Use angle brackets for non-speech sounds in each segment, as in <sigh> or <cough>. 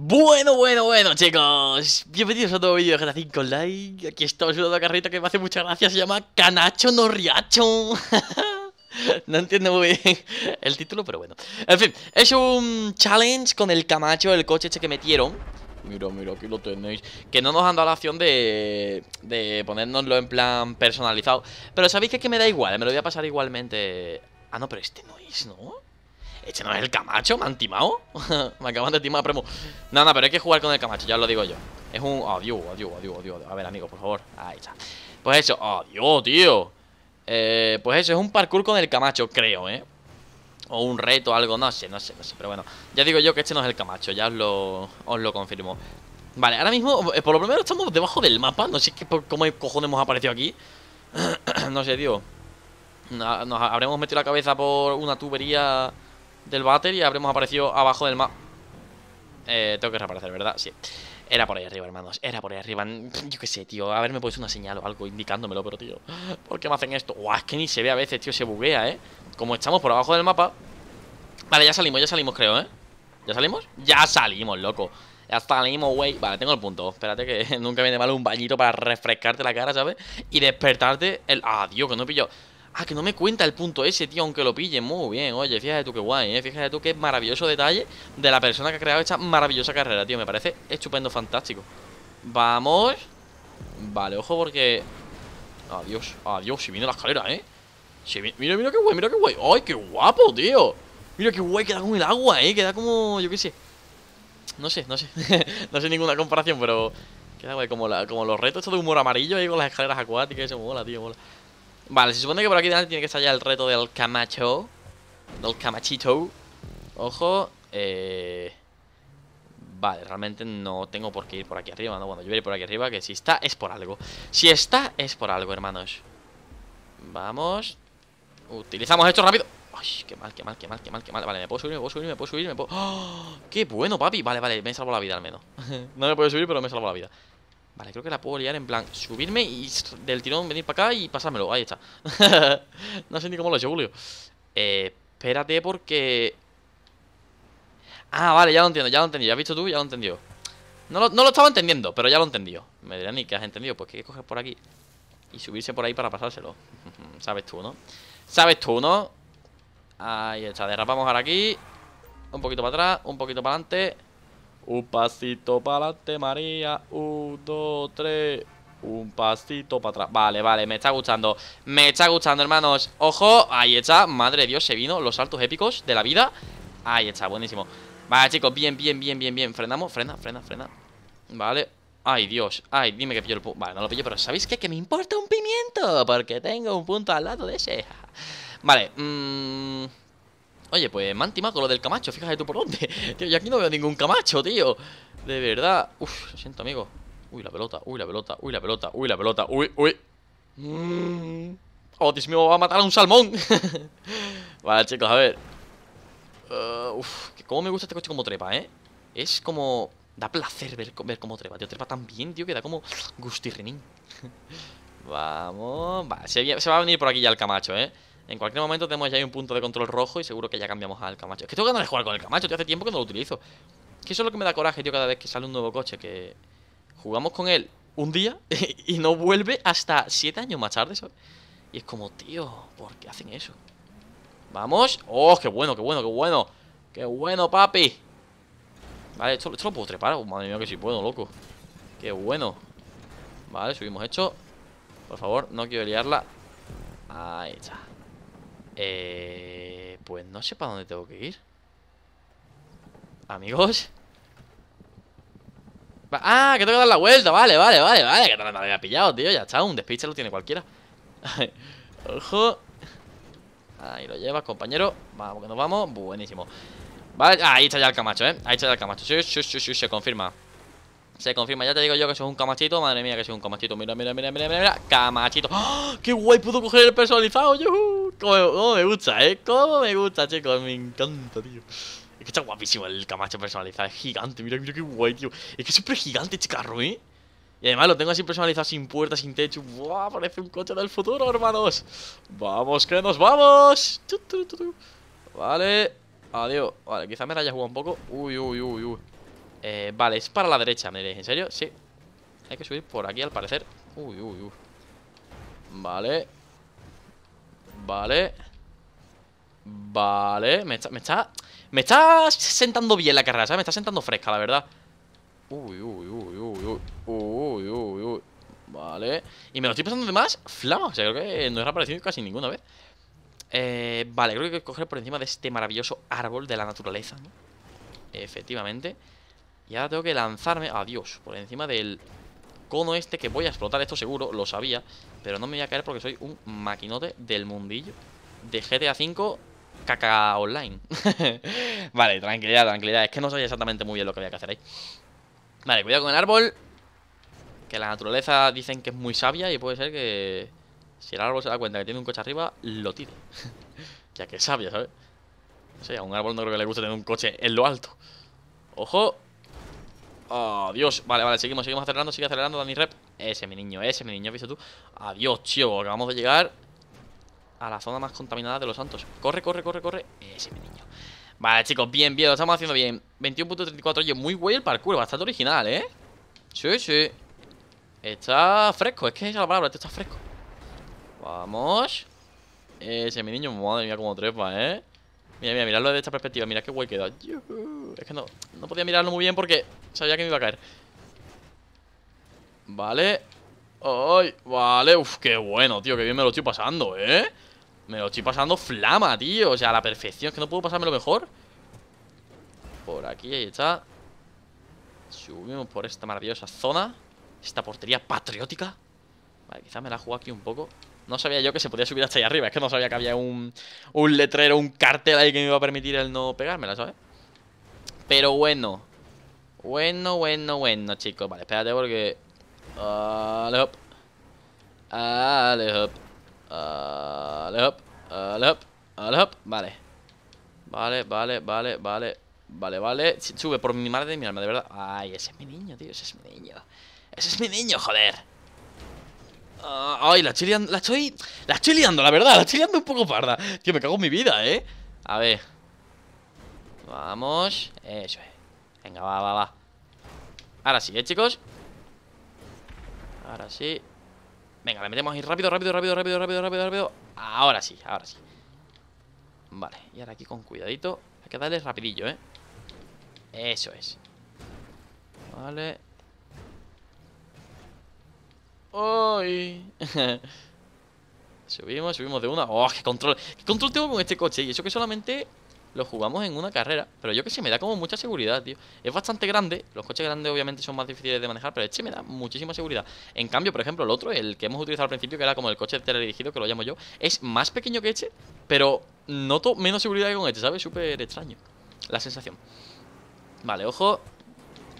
Bueno, bueno, bueno, chicos. Bienvenidos a otro vídeo de GTA 5 Aquí estamos viendo una carrita que me hace mucha gracia. Se llama Canacho Norriacho. <laughs> no entiendo muy bien el título, pero bueno. En fin, es un challenge con el Camacho, el coche este que metieron. Mira, mira, aquí lo tenéis. Que no nos han dado la opción de, de ponernoslo en plan personalizado. Pero sabéis que, que me da igual, me lo voy a pasar igualmente. Ah, no, pero este no es, ¿no? Este no es el Camacho, me han timado. <laughs> me acaban de timar, premo No, no, pero hay que jugar con el Camacho, ya os lo digo yo. Es un. adiós, adiós, adiós, adiós A ver, amigo, por favor. Ahí está. Pues eso. adiós, tío. Eh, pues eso, es un parkour con el Camacho, creo, ¿eh? O un reto, algo, no sé, no sé, no sé. Pero bueno, ya digo yo que este no es el Camacho, ya os lo, confirmo. Vale, ahora mismo, eh, por lo primero estamos debajo del mapa. No sé qué, por, cómo cojones hemos aparecido aquí. <clears throat> no sé, tío. Nos habremos metido la cabeza por una tubería del váter y habremos aparecido abajo del mapa. Eh, tengo que reaparecer, ¿verdad? Sí. Era por ahí arriba, hermanos. Era por ahí arriba. Yo qué sé, tío. A ver, me puesto una señal o algo indicándomelo, pero, tío. ¿Por qué me hacen esto? Guau, es que ni se ve a veces, tío. Se buguea, ¿eh? Como estamos por abajo del mapa. Vale, ya salimos, ya salimos, creo, ¿eh? ¿Ya salimos? Ya salimos, loco. Ya salimos, güey. Vale, tengo el punto. Espérate que <laughs> nunca viene mal un bañito para refrescarte la cara, ¿sabes? Y despertarte el... Ah, Dios, que no he pillado... Ah, que no me cuenta el punto ese, tío, aunque lo pille Muy bien, oye, fíjate tú qué guay, ¿eh? Fíjate tú qué maravilloso detalle de la persona que ha creado esta maravillosa carrera, tío Me parece estupendo, fantástico Vamos Vale, ojo porque... Adiós, adiós, si viene la escalera, ¿eh? Si viene... Mira, mira qué guay, mira qué guay ¡Ay, qué guapo, tío! Mira qué guay, queda con el agua, ¿eh? Queda como... yo qué sé No sé, no sé <laughs> No sé ninguna comparación, pero... Queda guay, como, como los retos todo de humor amarillo ahí con las escaleras acuáticas Eso mola, tío, mola Vale, se supone que por aquí delante tiene que estar ya el reto del Camacho. Del Camachito. Ojo. Eh, vale, realmente no tengo por qué ir por aquí arriba, ¿no? Bueno, yo voy por aquí arriba, que si está es por algo. Si está es por algo, hermanos. Vamos. Utilizamos esto rápido. Ay, qué mal, qué mal, qué mal, qué mal, qué mal. Vale, me puedo subir, me puedo subir, me puedo subir, me puedo. ¡Oh! ¡Qué bueno, papi! Vale, vale, me he salvo la vida al menos. <laughs> no me puedo subir, pero me he salvo la vida. Vale, creo que la puedo liar en plan subirme y del tirón venir para acá y pasármelo. Ahí está. <laughs> no sé ni cómo lo he hecho, Julio. Eh, espérate porque... Ah, vale, ya lo entiendo, ya lo entendí. ¿Ya has visto tú? Ya lo entendió. No no lo estaba entendiendo, pero ya lo entendió. Me dirán, ¿y que has entendido? Pues que hay que coger por aquí y subirse por ahí para pasárselo. <laughs> Sabes tú, ¿no? Sabes tú, ¿no? Ahí está, derrapamos ahora aquí. Un poquito para atrás, un poquito para adelante. Un pasito para adelante, María. Un, dos, tres. Un pasito para atrás. Vale, vale, me está gustando. Me está gustando, hermanos. Ojo, ahí está. Madre de Dios, se vino los saltos épicos de la vida. Ahí está, buenísimo. Vale, chicos, bien, bien, bien, bien, bien. Frenamos, frena, frena, frena. Vale. Ay, Dios. Ay, dime que pillo el punto. Vale, no lo pillo, pero ¿sabéis qué? Que me importa un pimiento. Porque tengo un punto al lado de ese. Vale, mmm... Oye, pues me han lo del Camacho, fíjate tú por dónde. <laughs> Tío, yo aquí no veo ningún Camacho, tío. De verdad. Uf, lo siento, amigo. Uy, la pelota, uy, la pelota, uy, la pelota, uy, la pelota, uy, uy. Mm. Oh, Dios mío, va a matar a un salmón. <laughs> vale, chicos, a ver. Uh, uf, cómo me gusta este coche como trepa, ¿eh? Es como... Da placer ver, como cómo trepa, tío. Trepa tan bien, tío, que da como... Gustirrenín. <laughs> Vamos... Va, se va a venir por aquí ya el Camacho, ¿eh? En cualquier momento tenemos ya ahí un punto de control rojo y seguro que ya cambiamos al Camacho. Es que tengo ganas de jugar con el Camacho, tío. Hace tiempo que no lo utilizo. Es que eso es lo que me da coraje, tío, cada vez que sale un nuevo coche. Que jugamos con él un día <laughs> y no vuelve hasta siete años más tarde, Y es como, tío, ¿por qué hacen eso? Vamos. ¡Oh, qué bueno, qué bueno, qué bueno! ¡Qué bueno, papi! Vale, esto, lo puedo trepar. Oh, madre mía, que si puedo, loco. ¡Qué bueno! Vale, subimos esto. Por favor, no quiero liarla. Ahí está. Eh, pues no sé para dónde tengo que ir. Amigos. ah, que tengo que dar la vuelta. Vale, vale, vale, vale. Que no me había pillado, tío. Ya está. Un despiste lo tiene cualquiera. <laughs> Ojo. Ahí lo llevas, compañero. Vamos, que nos vamos. Buenísimo. Vale, ah, ahí está ya el camacho, ¿eh? Ahí está ya el camacho. Sí, sí, sí, se confirma. Se confirma, ya te digo yo que soy un camachito Madre mía, que soy un camachito, mira, mira, mira, mira, mira, Camachito, ¡Ah! ¡Qué guay! Pudo coger el personalizado, ¡Yuhu! Como me gusta, eh? Como me gusta, chicos? Me encanta, tío. Es que está guapísimo el Camacho personalizado. Es gigante, mira, mira qué guay, tío. Es que es súper gigante este carro, ¿eh? Y además lo tengo así personalizado, sin puerta, sin techo. ¡Buah! Parece un coche del futuro, hermanos. ¡Vamos, que nos vamos! Vale. Adiós. Vale, quizá me haya jugado un poco. Uy, uy, uy, uy. Eh, vale, es para la derecha, me ¿En serio? Sí. Hay que subir por aquí, al parecer. Uy, uy, uy. Vale. Vale. Vale. Me está, me está, me está sentando bien la carrera, ¿sabes? Me está sentando fresca, la verdad. Uy, uy, uy, uy, uy. Uy, uy, uy. Vale. Y me lo estoy pasando de más flama. O sea, creo que no he aparecido casi ninguna vez. Eh, vale, creo que hay que coger por encima de este maravilloso árbol de la naturaleza. Efectivamente. Y ahora tengo que lanzarme. Adiós. Por encima del cono este que voy a explotar, esto seguro, lo sabía Pero no me voy a caer porque soy un maquinote del mundillo De GTA V caca online <laughs> Vale, tranquilidad, tranquilidad Es que no sabía exactamente muy bien lo que había que hacer ahí Vale, cuidado con el árbol Que la naturaleza dicen que es muy sabia Y puede ser que si el árbol se da cuenta que tiene un coche arriba Lo tire <laughs> Ya que es sabia, ¿sabes? No sea, a un árbol no creo que le guste tener un coche en lo alto Ojo Adiós, vale, vale, seguimos, seguimos acelerando, sigue acelerando, Dani Rep. Ese mi niño, ese mi niño, ¿has visto tú? Adiós, tío, acabamos de llegar a la zona más contaminada de los santos. Corre, corre, corre, corre. Ese mi niño. Vale, chicos, bien, bien, lo estamos haciendo bien. 21.34, oye, muy guay el parkour, bastante original, ¿eh? Sí, sí. Está fresco, es que esa es la palabra, esto está fresco. Vamos. Ese mi niño, madre mía, como trepa, ¿eh? Mira, mira, miradlo desde esta perspectiva. Mira qué guay queda. Es que no, no podía mirarlo muy bien porque sabía que me iba a caer. Vale. ¡Ay! Vale, uf, qué bueno, tío. Qué bien me lo estoy pasando, ¿eh? Me lo estoy pasando flama, tío. O sea, a la perfección. Es que no puedo pasármelo mejor. Por aquí, ahí está. Subimos por esta maravillosa zona. Esta portería patriótica. Vale, quizás me la juego aquí un poco. No sabía yo que se podía subir hasta ahí arriba. Es que no sabía que había un, un letrero, un cartel ahí que me iba a permitir el no pegármela, ¿sabes? Pero bueno. Bueno, bueno, bueno, chicos. Vale, espérate porque... Ale hop. Ale hop. Ale hop. hop. Vale. Vale, vale, vale, vale. Vale, vale. Sube por mi madre de mi alma, de verdad. Ay, ese es mi niño, tío. Ese es mi niño. Ese es mi niño, joder. Ah, ay, la estoy liando, la estoy... La estoy liando, la verdad, la estoy liando un poco parda Tío, me cago en mi vida, ¿eh? A ver Vamos Eso es Venga, va, va, va Ahora sí, ¿eh, chicos? Ahora sí Venga, la metemos ahí rápido, rápido, rápido, rápido, rápido, rápido, rápido Ahora sí, ahora sí Vale, y ahora aquí con cuidadito Hay que darle rapidillo, ¿eh? Eso es Vale <laughs> subimos, subimos de una. ¡Oh, qué control! ¡Qué control tengo con este coche! Y eso que solamente lo jugamos en una carrera. Pero yo que sé, me da como mucha seguridad, tío. Es bastante grande. Los coches grandes obviamente son más difíciles de manejar, pero este me da muchísima seguridad. En cambio, por ejemplo, el otro, el que hemos utilizado al principio, que era como el coche teledirigido, que lo llamo yo, es más pequeño que este, pero noto menos seguridad que con este, ¿sabes? Súper extraño. La sensación. Vale, ojo.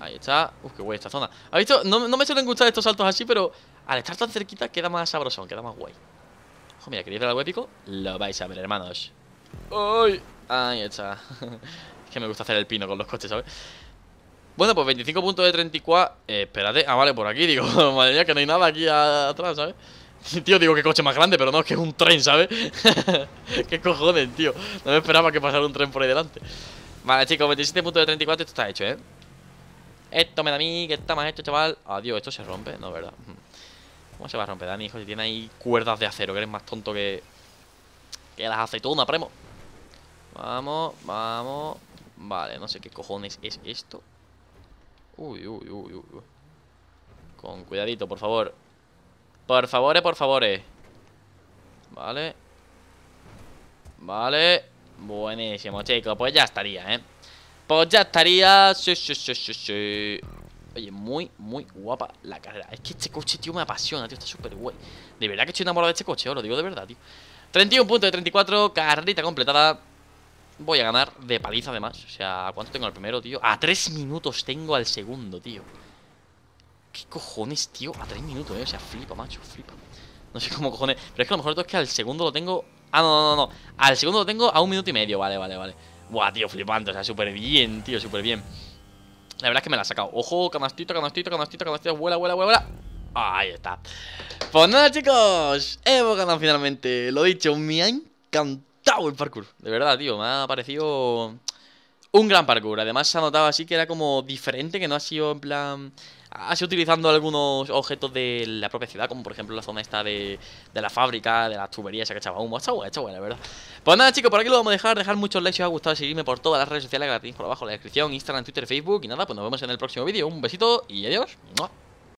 Ahí está. Uf, qué guay esta zona. ¿Ha visto? No, no me suelen gustar estos saltos así, pero al estar tan cerquita queda más sabrosón, queda más guay. Ojo, mira, queréis ver algo épico, lo vais a ver, hermanos. ¡Ay! Ahí está. <laughs> es que me gusta hacer el pino con los coches, ¿sabes? Bueno, pues 25 puntos de 34. Eh, espérate. Ah, vale, por aquí, digo. <laughs> Madre mía, que no hay nada aquí atrás, ¿sabes? <laughs> Tío, digo que coche más grande, pero no, es que es un tren, ¿sabes? ¿Qué cojones, tío? No me esperaba que pasara un tren por ahí delante. Vale, chicos, 27 puntos de 34, esto está hecho, ¿eh? Esto me da a mí, que está más hecho, chaval. Adiós, esto se rompe, no, ¿verdad? ¿Cómo se va a romper, Dani, hijo? Si tiene ahí cuerdas de acero, que eres más tonto que... Que las aceitunas, primo Vamos, vamos Vale, no sé qué cojones es esto Uy, uy, uy, uy Con cuidadito, por favor Por favores, por favores Vale Vale Buenísimo, chicos, pues ya estaría, ¿eh? Pues ya estaría Sí, sí, sí, sí, sí Oye, muy, muy guapa la carrera. Es que este coche, tío, me apasiona, tío. Está súper guay. De verdad que estoy enamorado de este coche, os lo digo de verdad, tío. 31 puntos de 34, carrita completada. Voy a ganar de paliza, además. O sea, ¿cuánto tengo al primero, tío? A 3 minutos tengo al segundo, tío. ¿Qué cojones, tío? A 3 minutos, eh. O sea, flipa, macho, flipa. No sé cómo cojones. Pero es que a lo mejor es que al segundo lo tengo. Ah, no, no, no, no. Al segundo lo tengo a un minuto y medio. Vale, vale, vale. Buah, tío, flipando. O sea, súper bien, tío, súper bien. La verdad es que me la ha sacado. Ojo, canastito, canastito, canastito, canastito. Vuela, vuela, vuela, vuela. Ahí está. Pues nada, chicos. Hemos ganado finalmente. Lo dicho, me ha encantado el parkour. De verdad, tío. Me ha parecido un gran parkour. Además, se ha notado así que era como diferente, que no ha sido en plan así utilizando algunos objetos de la propia ciudad, como por ejemplo la zona esta de, de la fábrica, de las tuberías, esa que echaba humo. Está guay, está la ¿verdad? Pues nada, chicos, por aquí lo vamos a dejar. Dejar muchos likes si os ha gustado. Seguirme por todas las redes sociales que la tenéis por abajo la descripción: Instagram, Twitter, Facebook. Y nada, pues nos vemos en el próximo vídeo. Un besito y adiós.